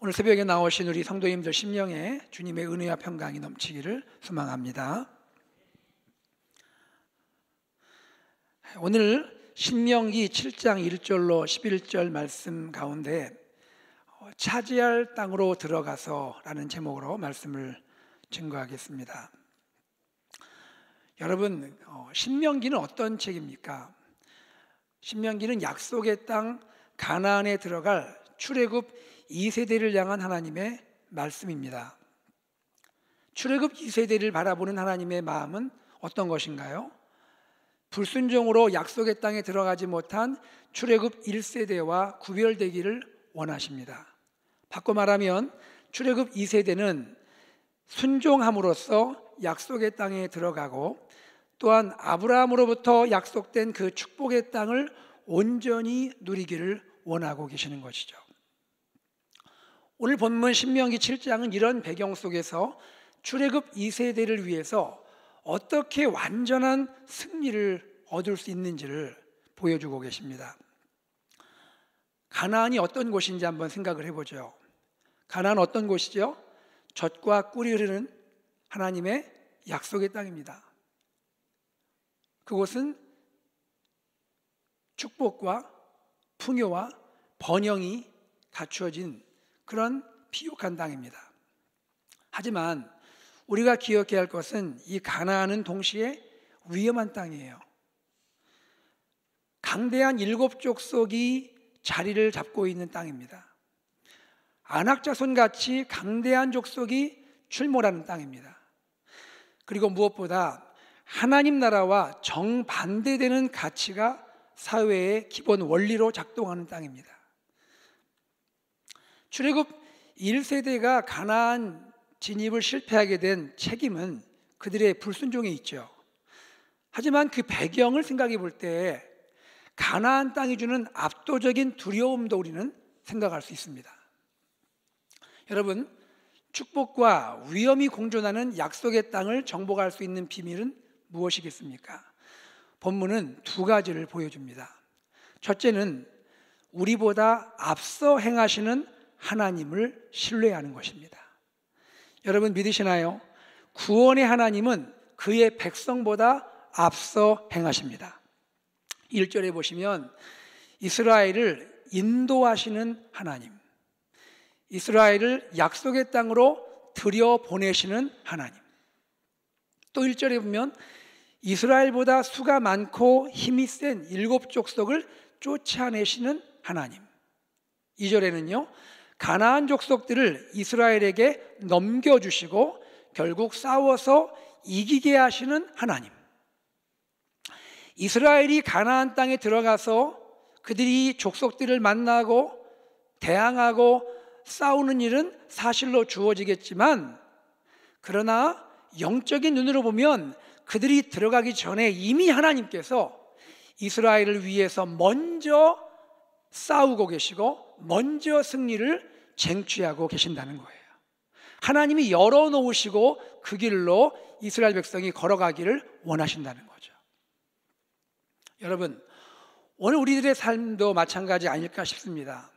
오늘 새벽에 나오신 우리 성도님들 심령에 주님의 은혜와 평강이 넘치기를 소망합니다. 오늘 신명기 7장 1절로 11절 말씀 가운데 어, 차지할 땅으로 들어가서라는 제목으로 말씀을 증거하겠습니다. 여러분 어, 신명기는 어떤 책입니까? 신명기는 약속의 땅 가나안에 들어갈 출애굽 2세대를 향한 하나님의 말씀입니다. 출애굽 2세대를 바라보는 하나님의 마음은 어떤 것인가요? 불순종으로 약속의 땅에 들어가지 못한 출애굽 1세대와 구별되기를 원하십니다. 바꿔 말하면 출애굽 2세대는 순종함으로써 약속의 땅에 들어가고 또한 아브라함으로부터 약속된 그 축복의 땅을 온전히 누리기를 원하고 계시는 것이죠. 오늘 본문 신명기 7장은 이런 배경 속에서 출애굽 2세대를 위해서 어떻게 완전한 승리를 얻을 수 있는지를 보여주고 계십니다. 가나안이 어떤 곳인지 한번 생각을 해보죠. 가나안 어떤 곳이죠? 젖과 꿀이 흐르는 하나님의 약속의 땅입니다. 그곳은 축복과 풍요와 번영이 갖추어진 그런 비옥한 땅입니다. 하지만 우리가 기억해야 할 것은 이 가나안은 동시에 위험한 땅이에요. 강대한 일곱 족속이 자리를 잡고 있는 땅입니다. 안악자손 같이 강대한 족속이 출몰하는 땅입니다. 그리고 무엇보다 하나님 나라와 정반대되는 가치가 사회의 기본 원리로 작동하는 땅입니다. 출애굽 1세대가 가나안 진입을 실패하게 된 책임은 그들의 불순종에 있죠. 하지만 그 배경을 생각해 볼 때 가나안 땅이 주는 압도적인 두려움도 우리는 생각할 수 있습니다. 여러분, 축복과 위험이 공존하는 약속의 땅을 정복할 수 있는 비밀은 무엇이겠습니까? 본문은 두 가지를 보여줍니다. 첫째는 우리보다 앞서 행하시는 하나님을 신뢰하는 것입니다. 여러분 믿으시나요? 구원의 하나님은 그의 백성보다 앞서 행하십니다. 1절에 보시면 이스라엘을 인도하시는 하나님, 이스라엘을 약속의 땅으로 들여보내시는 하나님. 또 1절에 보면 이스라엘보다 수가 많고 힘이 센 일곱 족속을 쫓아내시는 하나님. 2절에는요, 가나안 족속들을 이스라엘에게 넘겨주시고 결국 싸워서 이기게 하시는 하나님. 이스라엘이 가나안 땅에 들어가서 그들이 족속들을 만나고 대항하고 싸우는 일은 사실로 주어지겠지만 그러나 영적인 눈으로 보면 그들이 들어가기 전에 이미 하나님께서 이스라엘을 위해서 먼저 싸우고 계시고 먼저 승리를 쟁취하고 계신다는 거예요. 하나님이 열어놓으시고 그 길로 이스라엘 백성이 걸어가기를 원하신다는 거죠. 여러분, 오늘 우리들의 삶도 마찬가지 아닐까 싶습니다.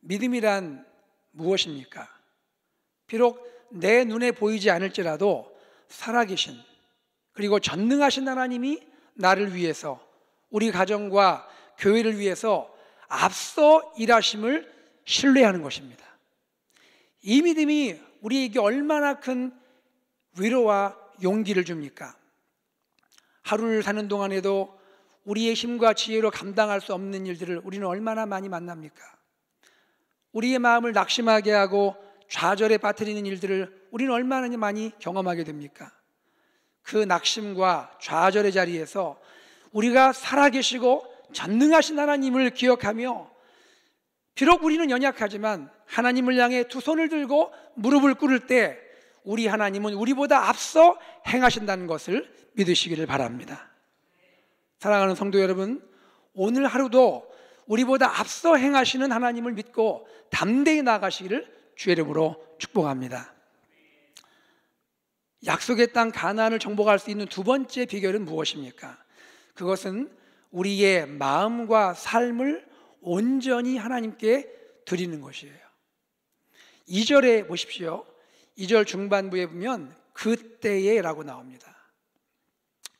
믿음이란 무엇입니까? 비록 내 눈에 보이지 않을지라도 살아계신 그리고 전능하신 하나님이 나를 위해서 우리 가정과 교회를 위해서 앞서 일하심을 신뢰하는 것입니다. 이 믿음이 우리에게 얼마나 큰 위로와 용기를 줍니까? 하루를 사는 동안에도 우리의 힘과 지혜로 감당할 수 없는 일들을 우리는 얼마나 많이 만납니까? 우리의 마음을 낙심하게 하고 좌절에 빠뜨리는 일들을 우리는 얼마나 많이 경험하게 됩니까? 그 낙심과 좌절의 자리에서 우리가 살아계시고 전능하신 하나님을 기억하며 비록 우리는 연약하지만 하나님을 향해 두 손을 들고 무릎을 꿇을 때 우리 하나님은 우리보다 앞서 행하신다는 것을 믿으시기를 바랍니다. 사랑하는 성도 여러분, 오늘 하루도 우리보다 앞서 행하시는 하나님을 믿고 담대히 나가시기를 주의 이름으로 축복합니다. 약속의 땅가난을 정복할 수 있는 두 번째 비결은 무엇입니까? 그것은 우리의 마음과 삶을 온전히 하나님께 드리는 것이에요. 2절에 보십시오. 2절 중반부에 보면 그때에 라고 나옵니다.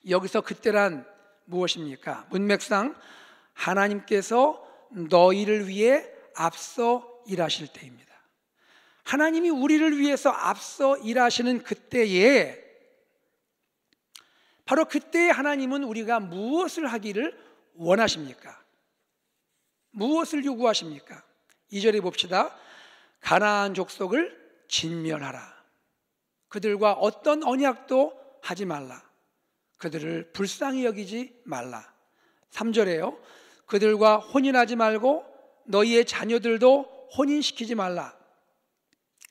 여기서 그때란 무엇입니까? 문맥상 하나님께서 너희를 위해 앞서 일하실 때입니다. 하나님이 우리를 위해서 앞서 일하시는 그때에 바로 그때 하나님은 우리가 무엇을 하기를 원하십니까? 무엇을 요구하십니까? 2절에 봅시다. 가나안 족속을 진멸하라. 그들과 어떤 언약도 하지 말라. 그들을 불쌍히 여기지 말라. 3절에요. 그들과 혼인하지 말고 너희의 자녀들도 혼인시키지 말라.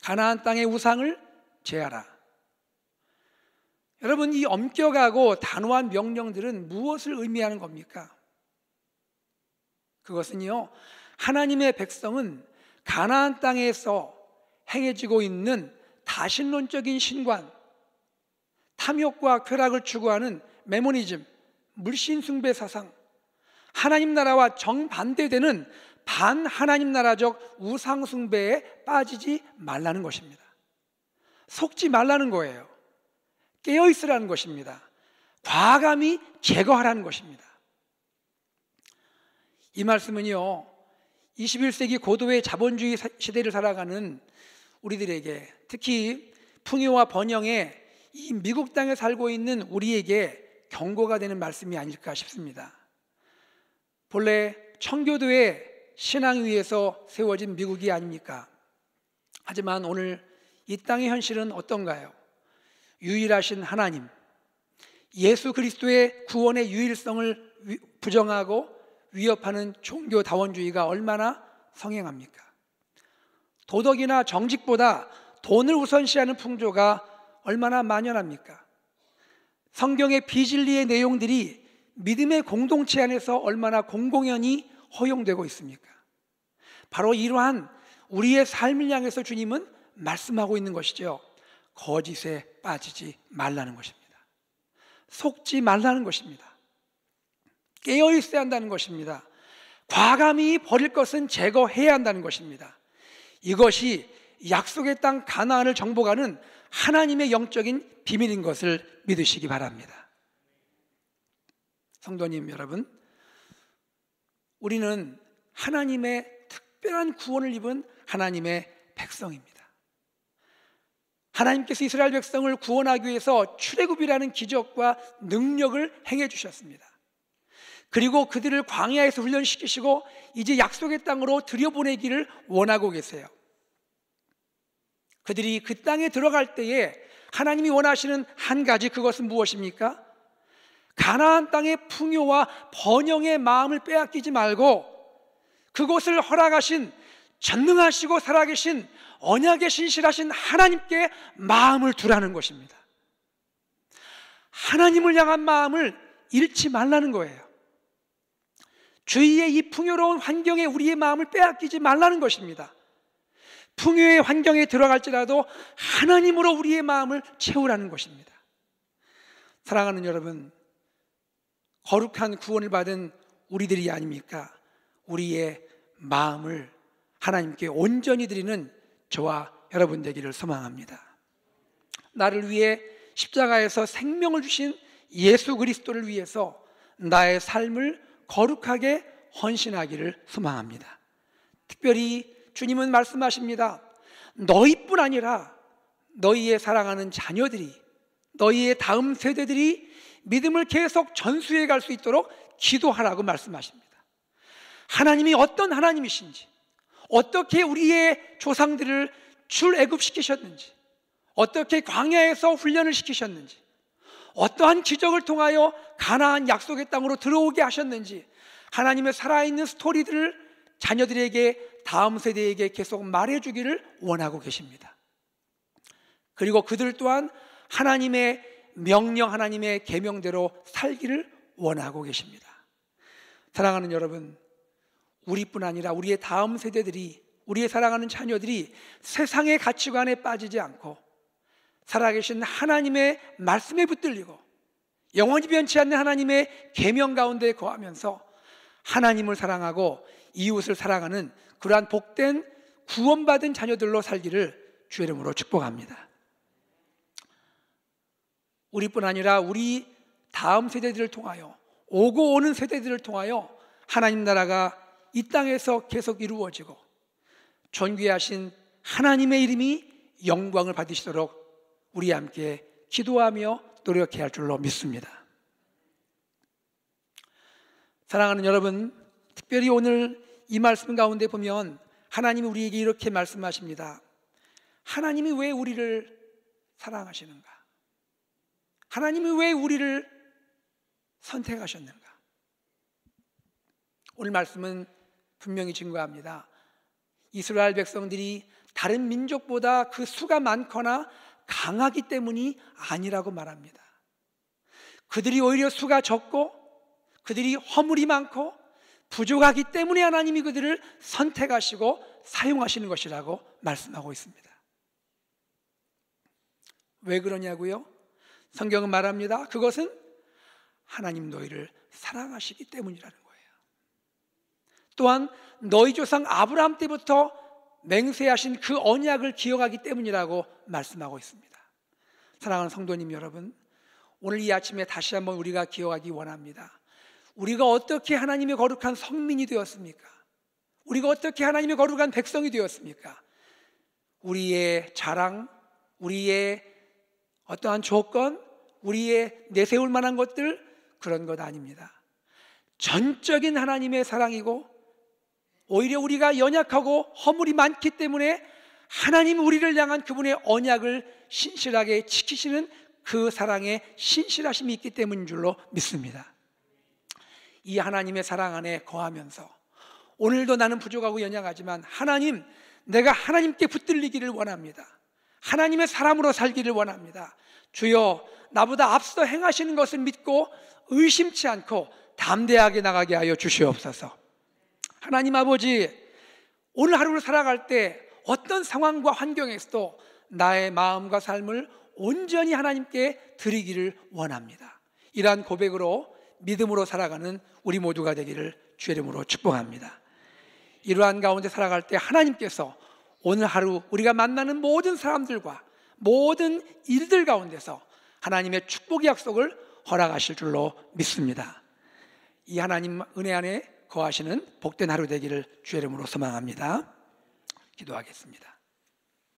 가나안 땅의 우상을 제하라. 여러분 이 엄격하고 단호한 명령들은 무엇을 의미하는 겁니까? 그것은요. 하나님의 백성은 가나안 땅에서 행해지고 있는 다신론적인 신관, 탐욕과 쾌락을 추구하는 메모니즘, 물신숭배 사상, 하나님 나라와 정반대되는 반 하나님 나라적 우상숭배에 빠지지 말라는 것입니다. 속지 말라는 거예요. 깨어 있으라는 것입니다. 과감히 제거하라는 것입니다. 이 말씀은요, 21세기 고도의 자본주의 시대를 살아가는 우리들에게 특히 풍요와 번영에이 미국 땅에 살고 있는 우리에게 경고가 되는 말씀이 아닐까 싶습니다. 본래 청교도의 신앙 위에서 세워진 미국이 아닙니까? 하지만 오늘 이 땅의 현실은 어떤가요? 유일하신 하나님, 예수 그리스도의 구원의 유일성을 부정하고 위협하는 종교 다원주의가 얼마나 성행합니까? 도덕이나 정직보다 돈을 우선시하는 풍조가 얼마나 만연합니까? 성경의 비진리의 내용들이 믿음의 공동체 안에서 얼마나 공공연히 허용되고 있습니까? 바로 이러한 우리의 삶을 향해서 주님은 말씀하고 있는 것이죠. 거짓에 빠지지 말라는 것입니다. 속지 말라는 것입니다. 깨어 있어야 한다는 것입니다. 과감히 버릴 것은 제거해야 한다는 것입니다. 이것이 약속의 땅 가나안을 정복하는 하나님의 영적인 비밀인 것을 믿으시기 바랍니다. 성도님 여러분, 우리는 하나님의 특별한 구원을 입은 하나님의 백성입니다. 하나님께서 이스라엘 백성을 구원하기 위해서 출애굽이라는 기적과 능력을 행해 주셨습니다. 그리고 그들을 광야에서 훈련시키시고 이제 약속의 땅으로 들여보내기를 원하고 계세요. 그들이 그 땅에 들어갈 때에 하나님이 원하시는 한 가지 그것은 무엇입니까? 가나안 땅의 풍요와 번영의 마음을 빼앗기지 말고 그곳을 허락하신 전능하시고 살아계신 언약에 신실하신 하나님께 마음을 두라는 것입니다. 하나님을 향한 마음을 잃지 말라는 거예요. 주위의 이 풍요로운 환경에 우리의 마음을 빼앗기지 말라는 것입니다. 풍요의 환경에 들어갈지라도 하나님으로 우리의 마음을 채우라는 것입니다. 사랑하는 여러분, 거룩한 구원을 받은 우리들이 아닙니까? 우리의 마음을 하나님께 온전히 드리는 저와 여러분 되기를 소망합니다. 나를 위해 십자가에서 생명을 주신 예수 그리스도를 위해서 나의 삶을 거룩하게 헌신하기를 소망합니다. 특별히 주님은 말씀하십니다. 너희뿐 아니라 너희의 사랑하는 자녀들이 너희의 다음 세대들이 믿음을 계속 전수해 갈 수 있도록 기도하라고 말씀하십니다. 하나님이 어떤 하나님이신지 어떻게 우리의 조상들을 출애굽시키셨는지, 어떻게 광야에서 훈련을 시키셨는지, 어떠한 기적을 통하여 가나안 약속의 땅으로 들어오게 하셨는지 하나님의 살아있는 스토리들을 자녀들에게 다음 세대에게 계속 말해 주기를 원하고 계십니다. 그리고 그들 또한 하나님의 명령 하나님의 계명대로 살기를 원하고 계십니다. 사랑하는 여러분, 우리뿐 아니라 우리의 다음 세대들이 우리의 사랑하는 자녀들이 세상의 가치관에 빠지지 않고 살아계신 하나님의 말씀에 붙들리고 영원히 변치 않는 하나님의 계명 가운데 거하면서 하나님을 사랑하고 이웃을 사랑하는 그러한 복된 구원받은 자녀들로 살기를 주의 이름으로 축복합니다. 우리뿐 아니라 우리 다음 세대들을 통하여 오고 오는 세대들을 통하여 하나님 나라가 이 땅에서 계속 이루어지고 존귀하신 하나님의 이름이 영광을 받으시도록 우리 함께 기도하며 노력해야 할 줄로 믿습니다. 사랑하는 여러분, 특별히 오늘 이 말씀 가운데 보면 하나님이 우리에게 이렇게 말씀하십니다. 하나님이 왜 우리를 사랑하시는가? 하나님이 왜 우리를 선택하셨는가? 오늘 말씀은 분명히 증거합니다. 이스라엘 백성들이 다른 민족보다 그 수가 많거나 강하기 때문이 아니라고 말합니다. 그들이 오히려 수가 적고 그들이 허물이 많고 부족하기 때문에 하나님이 그들을 선택하시고 사용하시는 것이라고 말씀하고 있습니다. 왜 그러냐고요? 성경은 말합니다. 그것은 하나님 너희를 사랑하시기 때문이라는 거예요. 또한 너희 조상 아브라함 때부터 맹세하신 그 언약을 기억하기 때문이라고 말씀하고 있습니다. 사랑하는 성도님 여러분, 오늘 이 아침에 다시 한번 우리가 기억하기 원합니다. 우리가 어떻게 하나님의 거룩한 성민이 되었습니까? 우리가 어떻게 하나님의 거룩한 백성이 되었습니까? 우리의 자랑, 우리의 어떠한 조건, 우리의 내세울 만한 것들, 그런 것 아닙니다. 전적인 하나님의 사랑이고 오히려 우리가 연약하고 허물이 많기 때문에 하나님 우리를 향한 그분의 언약을 신실하게 지키시는 그 사랑에 신실하심이 있기 때문인 줄로 믿습니다. 이 하나님의 사랑 안에 거하면서 오늘도 나는 부족하고 연약하지만 하나님, 내가 하나님께 붙들리기를 원합니다. 하나님의 사람으로 살기를 원합니다. 주여, 나보다 앞서 행하시는 것을 믿고 의심치 않고 담대하게 나가게 하여 주시옵소서. 하나님 아버지, 오늘 하루를 살아갈 때 어떤 상황과 환경에서도 나의 마음과 삶을 온전히 하나님께 드리기를 원합니다. 이러한 고백으로 믿음으로 살아가는 우리 모두가 되기를 주의 이름으로 축복합니다. 이러한 가운데 살아갈 때 하나님께서 오늘 하루 우리가 만나는 모든 사람들과 모든 일들 가운데서 하나님의 축복의 약속을 허락하실 줄로 믿습니다. 이 하나님 은혜 안에 거하시는 복된 하루 되기를 주의 이름으로 소망합니다. 기도하겠습니다.